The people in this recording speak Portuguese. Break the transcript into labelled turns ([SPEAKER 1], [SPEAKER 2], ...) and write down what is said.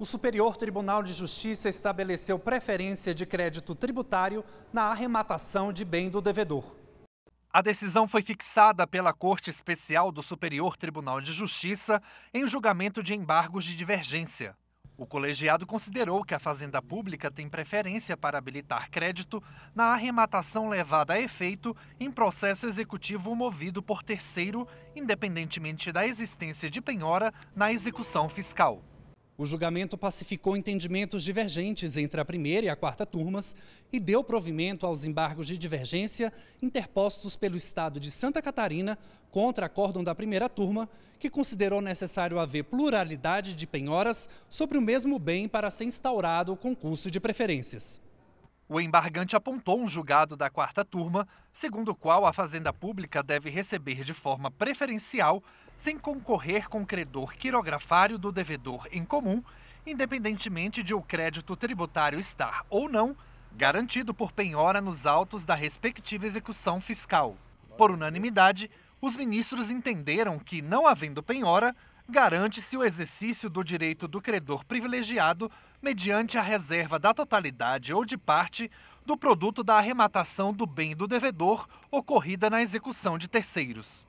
[SPEAKER 1] O Superior Tribunal de Justiça estabeleceu preferência de crédito tributário na arrematação de bem do devedor. A decisão foi fixada pela Corte Especial do Superior Tribunal de Justiça em julgamento de embargos de divergência. O colegiado considerou que a Fazenda Pública tem preferência para habilitar crédito na arrematação levada a efeito em processo executivo movido por terceiro, independentemente da existência de penhora na execução fiscal. O julgamento pacificou entendimentos divergentes entre a primeira e a quarta turmas e deu provimento aos embargos de divergência interpostos pelo Estado de Santa Catarina contra acórdão da primeira turma, que considerou necessário haver pluralidade de penhoras sobre o mesmo bem para ser instaurado o concurso de preferências. O embargante apontou um julgado da quarta turma, segundo o qual a Fazenda Pública deve receber de forma preferencial, sem concorrer com o credor quirografário do devedor em comum, independentemente de o crédito tributário estar ou não garantido por penhora nos autos da respectiva execução fiscal. Por unanimidade, os ministros entenderam que, não havendo penhora, garante-se o exercício do direito do credor privilegiado mediante a reserva da totalidade ou de parte do produto da arrematação do bem do devedor ocorrida na execução de terceiros.